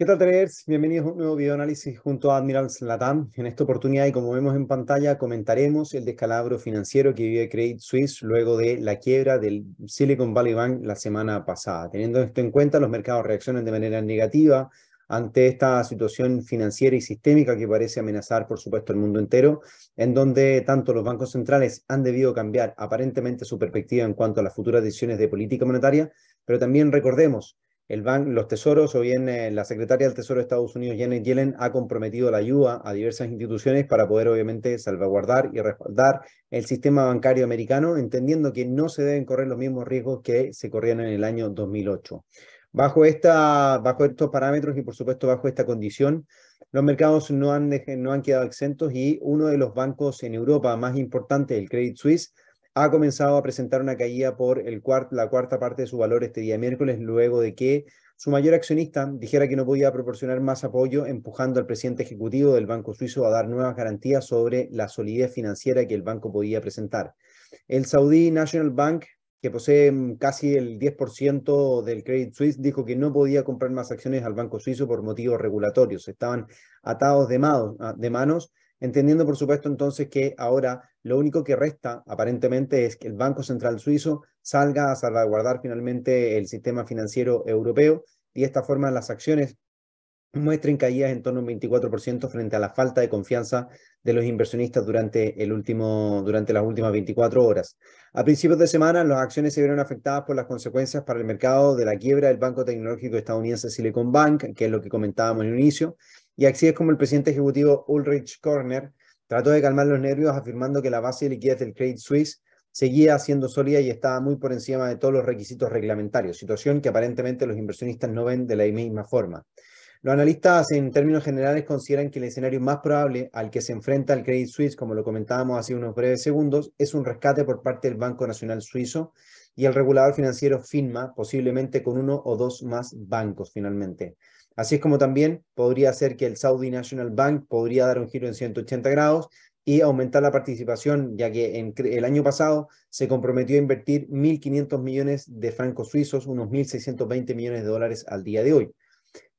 ¿Qué tal, traders? Bienvenidos a un nuevo video análisis junto a Admiral Latam. En esta oportunidad, y como vemos en pantalla, comentaremos el descalabro financiero que vive Credit Suisse luego de la quiebra del Silicon Valley Bank la semana pasada. Teniendo esto en cuenta, los mercados reaccionan de manera negativa ante esta situación financiera y sistémica que parece amenazar, por supuesto, el mundo entero, en donde tanto los bancos centrales han debido cambiar aparentemente su perspectiva en cuanto a las futuras decisiones de política monetaria, pero también recordemos el los tesoros o bien eh, la secretaria del Tesoro de Estados Unidos, Janet Yellen, ha comprometido la ayuda a diversas instituciones para poder obviamente salvaguardar y respaldar el sistema bancario americano, entendiendo que no se deben correr los mismos riesgos que se corrían en el año 2008. Bajo, esta, bajo estos parámetros y por supuesto bajo esta condición, los mercados no han, no han quedado exentos y uno de los bancos en Europa más importante, el Credit Suisse, ha comenzado a presentar una caída por la cuarta parte de su valor este día miércoles, luego de que su mayor accionista dijera que no podía proporcionar más apoyo, empujando al presidente ejecutivo del Banco Suizo a dar nuevas garantías sobre la solidez financiera que el banco podía presentar. El Saudi National Bank, que posee mm, casi el 10% del Credit Suisse, dijo que no podía comprar más acciones al Banco Suizo por motivos regulatorios. Estaban atados de ah, manos entendiendo por supuesto entonces que ahora lo único que resta aparentemente es que el Banco Central Suizo salga a salvaguardar finalmente el sistema financiero europeo y de esta forma las acciones muestren caídas en torno a un 24% frente a la falta de confianza de los inversionistas durante, el último, durante las últimas 24 horas. A principios de semana, las acciones se vieron afectadas por las consecuencias para el mercado de la quiebra del banco tecnológico estadounidense Silicon Bank, que es lo que comentábamos en el inicio, y así es como el presidente ejecutivo Ulrich Körner trató de calmar los nervios afirmando que la base de liquidez del Credit Suisse seguía siendo sólida y estaba muy por encima de todos los requisitos reglamentarios, situación que aparentemente los inversionistas no ven de la misma forma. Los analistas en términos generales consideran que el escenario más probable al que se enfrenta el Credit Suisse, como lo comentábamos hace unos breves segundos, es un rescate por parte del Banco Nacional Suizo y el regulador financiero FINMA, posiblemente con uno o dos más bancos finalmente. Así es como también podría ser que el Saudi National Bank podría dar un giro en 180 grados y aumentar la participación, ya que el año pasado se comprometió a invertir 1.500 millones de francos suizos, unos 1.620 millones de dólares al día de hoy.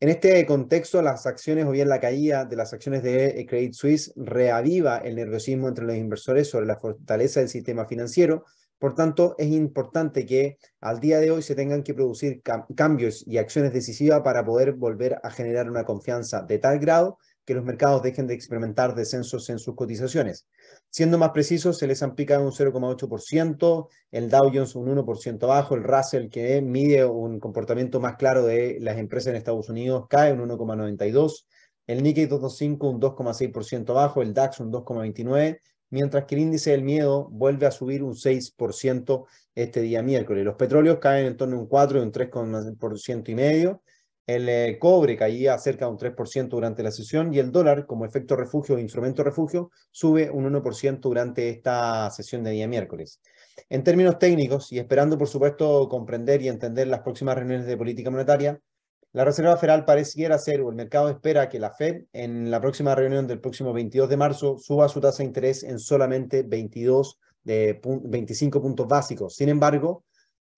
En este contexto, las acciones o bien la caída de las acciones de Credit Suisse reaviva el nerviosismo entre los inversores sobre la fortaleza del sistema financiero, por tanto, es importante que al día de hoy se tengan que producir cambios y acciones decisivas para poder volver a generar una confianza de tal grado que los mercados dejen de experimentar descensos en sus cotizaciones. Siendo más precisos, les han picado un 0,8%, el Dow Jones un 1% abajo, el Russell, que mide un comportamiento más claro de las empresas en Estados Unidos, cae un 1,92%, el Nikkei 225 un 2,6% bajo el DAX un 2,29% mientras que el índice del miedo vuelve a subir un 6% este día miércoles. Los petróleos caen en torno a un 4 y un 3,5%, y medio. El eh, cobre caía cerca de un 3% durante la sesión y el dólar, como efecto refugio o e instrumento refugio, sube un 1% durante esta sesión de día miércoles. En términos técnicos, y esperando por supuesto comprender y entender las próximas reuniones de política monetaria, la Reserva Federal pareciera ser, o el mercado espera que la Fed en la próxima reunión del próximo 22 de marzo suba su tasa de interés en solamente 22 de 25 puntos básicos. Sin embargo,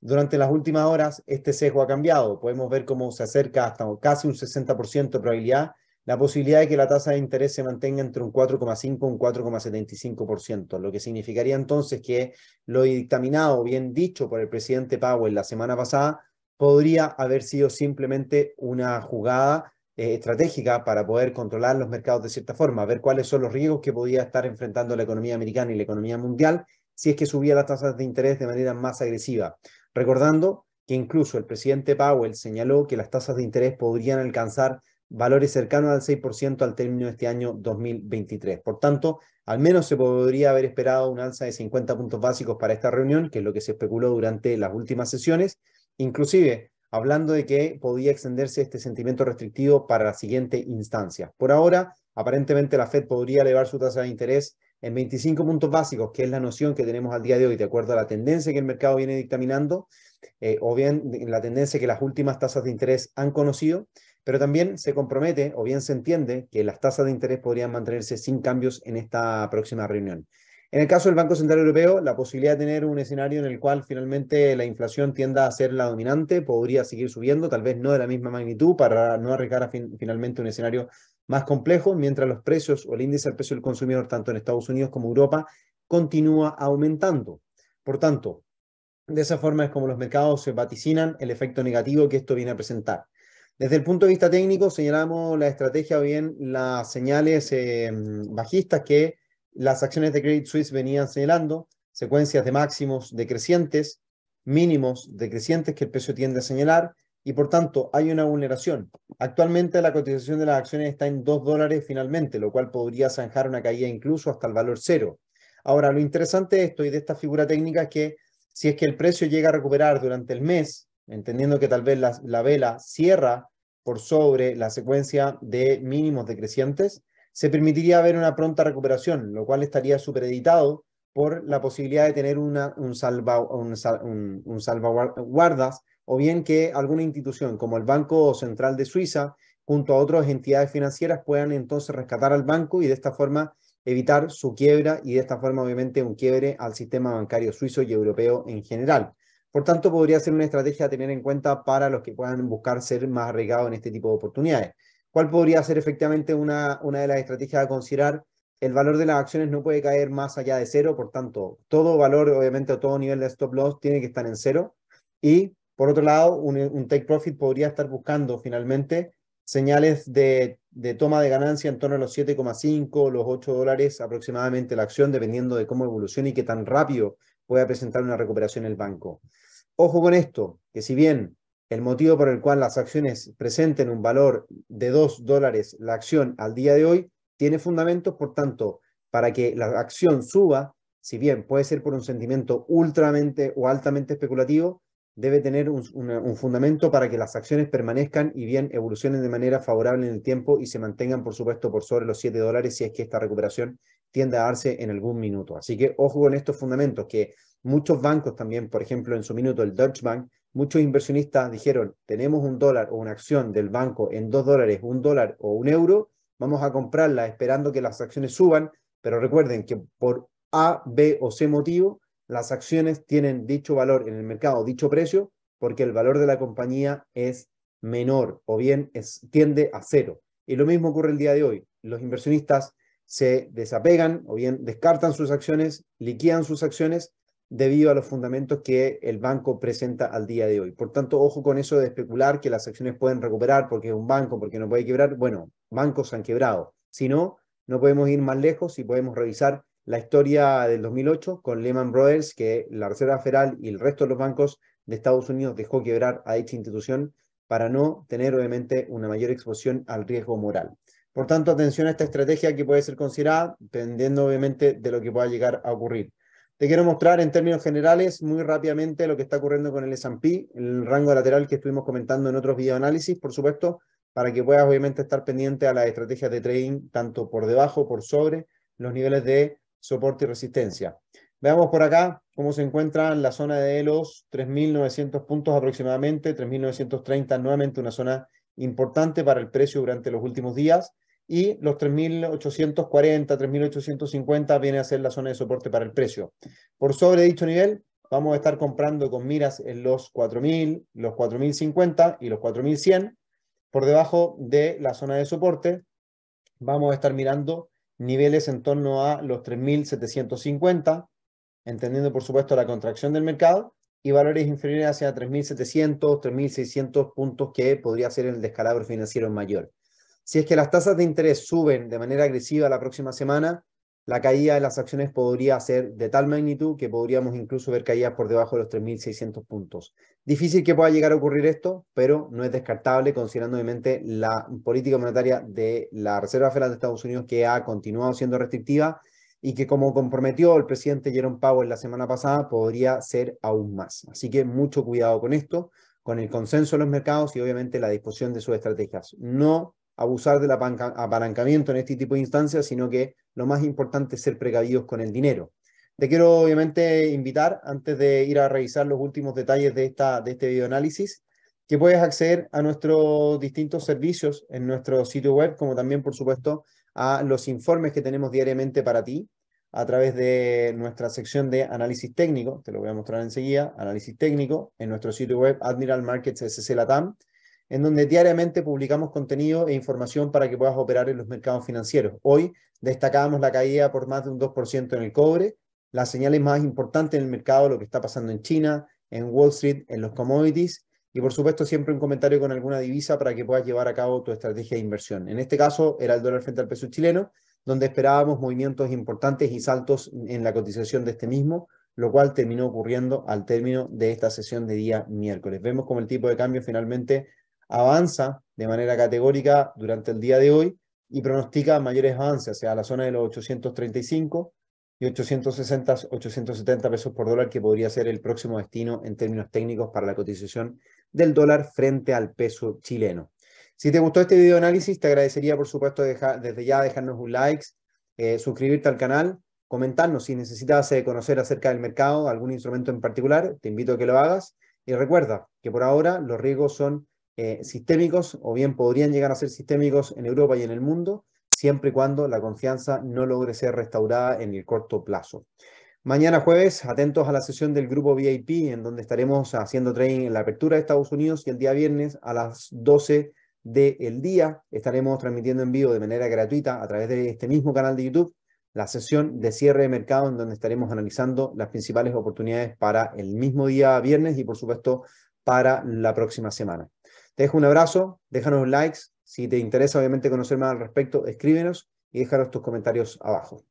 durante las últimas horas este sesgo ha cambiado. Podemos ver cómo se acerca hasta casi un 60% de probabilidad la posibilidad de que la tasa de interés se mantenga entre un 4,5 y un 4,75%, lo que significaría entonces que lo dictaminado, bien dicho por el presidente Powell la semana pasada, podría haber sido simplemente una jugada eh, estratégica para poder controlar los mercados de cierta forma, ver cuáles son los riesgos que podía estar enfrentando la economía americana y la economía mundial si es que subía las tasas de interés de manera más agresiva. Recordando que incluso el presidente Powell señaló que las tasas de interés podrían alcanzar valores cercanos al 6% al término de este año 2023. Por tanto, al menos se podría haber esperado un alza de 50 puntos básicos para esta reunión, que es lo que se especuló durante las últimas sesiones, inclusive hablando de que podía extenderse este sentimiento restrictivo para la siguiente instancia. Por ahora, aparentemente la Fed podría elevar su tasa de interés en 25 puntos básicos, que es la noción que tenemos al día de hoy, de acuerdo a la tendencia que el mercado viene dictaminando, eh, o bien la tendencia que las últimas tasas de interés han conocido, pero también se compromete, o bien se entiende, que las tasas de interés podrían mantenerse sin cambios en esta próxima reunión. En el caso del Banco Central Europeo, la posibilidad de tener un escenario en el cual finalmente la inflación tienda a ser la dominante podría seguir subiendo, tal vez no de la misma magnitud, para no arriesgar finalmente un escenario más complejo, mientras los precios o el índice del precio del consumidor, tanto en Estados Unidos como Europa, continúa aumentando. Por tanto, de esa forma es como los mercados se vaticinan el efecto negativo que esto viene a presentar. Desde el punto de vista técnico, señalamos la estrategia o bien las señales eh, bajistas que las acciones de Credit Suisse venían señalando secuencias de máximos decrecientes, mínimos decrecientes que el precio tiende a señalar y por tanto hay una vulneración. Actualmente la cotización de las acciones está en 2 dólares finalmente, lo cual podría zanjar una caída incluso hasta el valor cero. Ahora, lo interesante de esto y de esta figura técnica es que si es que el precio llega a recuperar durante el mes, entendiendo que tal vez la, la vela cierra por sobre la secuencia de mínimos decrecientes, se permitiría ver una pronta recuperación, lo cual estaría supereditado por la posibilidad de tener una, un, un, un, salvaguardas o bien que alguna institución como el Banco Central de Suiza junto a otras entidades financieras puedan entonces rescatar al banco y de esta forma evitar su quiebra y de esta forma obviamente un quiebre al sistema bancario suizo y europeo en general. Por tanto, podría ser una estrategia a tener en cuenta para los que puedan buscar ser más arriesgados en este tipo de oportunidades. ¿Cuál podría ser efectivamente una, una de las estrategias a considerar? El valor de las acciones no puede caer más allá de cero, por tanto, todo valor, obviamente, o todo nivel de stop loss tiene que estar en cero. Y por otro lado, un, take profit podría estar buscando finalmente señales de, de, toma de ganancia en torno a los 7,5, los 8 dólares aproximadamente la acción, dependiendo de cómo evolucione y qué tan rápido pueda presentar una recuperación el banco. Ojo con esto, que si bien el motivo por el cual las acciones presenten un valor de 2 dólares la acción al día de hoy tiene fundamentos, por tanto, para que la acción suba, si bien puede ser por un sentimiento ultramente o altamente especulativo, debe tener un, fundamento para que las acciones permanezcan y bien evolucionen de manera favorable en el tiempo y se mantengan, por supuesto, por sobre los 7 dólares si es que esta recuperación tiende a darse en algún minuto. Así que ojo con estos fundamentos que muchos bancos también, por ejemplo, en su minuto el Deutsche Bank muchos inversionistas dijeron, tenemos un dólar o una acción del banco en dos dólares, un dólar o un euro, vamos a comprarla esperando que las acciones suban, pero recuerden que por A, B o C motivo, las acciones tienen dicho valor en el mercado, dicho precio, porque el valor de la compañía es menor o bien es, tiende a cero. Y lo mismo ocurre el día de hoy. Los inversionistas se desapegan o bien descartan sus acciones, liquidan sus acciones debido a los fundamentos que el banco presenta al día de hoy. Por tanto, ojo con eso de especular que las acciones pueden recuperar porque es un banco, porque no puede quebrar. Bueno, bancos han quebrado. Si no, no podemos ir más lejos y podemos revisar la historia del 2008 con Lehman Brothers, que la Reserva Federal y el resto de los bancos de Estados Unidos dejó quebrar a dicha institución para no tener obviamente una mayor exposición al riesgo moral. Por tanto, atención a esta estrategia que puede ser considerada, dependiendo obviamente de lo que pueda llegar a ocurrir. Te quiero mostrar en términos generales muy rápidamente lo que está ocurriendo con el S&P, el rango lateral que estuvimos comentando en otros videoanálisis, por supuesto, para que puedas obviamente estar pendiente a las estrategias de trading, tanto por debajo, por sobre, los niveles de soporte y resistencia. Veamos por acá cómo se encuentra la zona de los 3.900 puntos aproximadamente, 3.930 nuevamente una zona importante para el precio durante los últimos días y los 3.840, 3.850 viene a ser la zona de soporte para el precio. Por sobre dicho nivel, vamos a estar comprando con miras en los 4.000, los 4.050 y los 4.100. Por debajo de la zona de soporte, vamos a estar mirando niveles en torno a los 3.750, entendiendo por supuesto la contracción del mercado, y valores inferiores hacia 3.700, 3.600 puntos que podría ser el descalabro financiero mayor. Si es que las tasas de interés suben de manera agresiva la próxima semana, la caída de las acciones podría ser de tal magnitud que podríamos incluso ver caídas por debajo de los 3.600 puntos. Difícil que pueda llegar a ocurrir esto, pero no es descartable considerando obviamente la política monetaria de la Reserva Federal de Estados Unidos que ha continuado siendo restrictiva y que como comprometió el presidente Jerome Powell la semana pasada, podría ser aún más. Así que mucho cuidado con esto, con el consenso de los mercados y obviamente la disposición de sus estrategias. No abusar del apalancamiento en este tipo de instancias, sino que lo más importante es ser precavidos con el dinero. Te quiero obviamente invitar, antes de ir a revisar los últimos detalles de, esta, de este videoanálisis, que puedes acceder a nuestros distintos servicios en nuestro sitio web, como también, por supuesto, a los informes que tenemos diariamente para ti a través de nuestra sección de análisis técnico, te lo voy a mostrar enseguida, análisis técnico, en nuestro sitio web Admiral Markets SC Latam, en donde diariamente publicamos contenido e información para que puedas operar en los mercados financieros. Hoy destacábamos la caída por más de un 2% en el cobre, las señales más importantes en el mercado, lo que está pasando en China, en Wall Street, en los commodities y por supuesto siempre un comentario con alguna divisa para que puedas llevar a cabo tu estrategia de inversión. En este caso era el dólar frente al peso chileno, donde esperábamos movimientos importantes y saltos en la cotización de este mismo, lo cual terminó ocurriendo al término de esta sesión de día miércoles. Vemos como el tipo de cambio finalmente avanza de manera categórica durante el día de hoy y pronostica mayores avances hacia la zona de los 835 y 860, 870 pesos por dólar, que podría ser el próximo destino en términos técnicos para la cotización del dólar frente al peso chileno. Si te gustó este video análisis, te agradecería por supuesto desde ya dejarnos un like, eh, suscribirte al canal, comentarnos si necesitas eh, conocer acerca del mercado, algún instrumento en particular, te invito a que lo hagas. Y recuerda que por ahora los riesgos son eh, sistémicos o bien podrían llegar a ser sistémicos en Europa y en el mundo, siempre y cuando la confianza no logre ser restaurada en el corto plazo. Mañana jueves, atentos a la sesión del grupo VIP, en donde estaremos haciendo trading en la apertura de Estados Unidos y el día viernes a las 12 del día estaremos transmitiendo en vivo de manera gratuita a través de este mismo canal de YouTube la sesión de cierre de mercado en donde estaremos analizando las principales oportunidades para el mismo día viernes y por supuesto para la próxima semana. Te dejo un abrazo, déjanos likes. Si te interesa obviamente conocer más al respecto, escríbenos y déjanos tus comentarios abajo.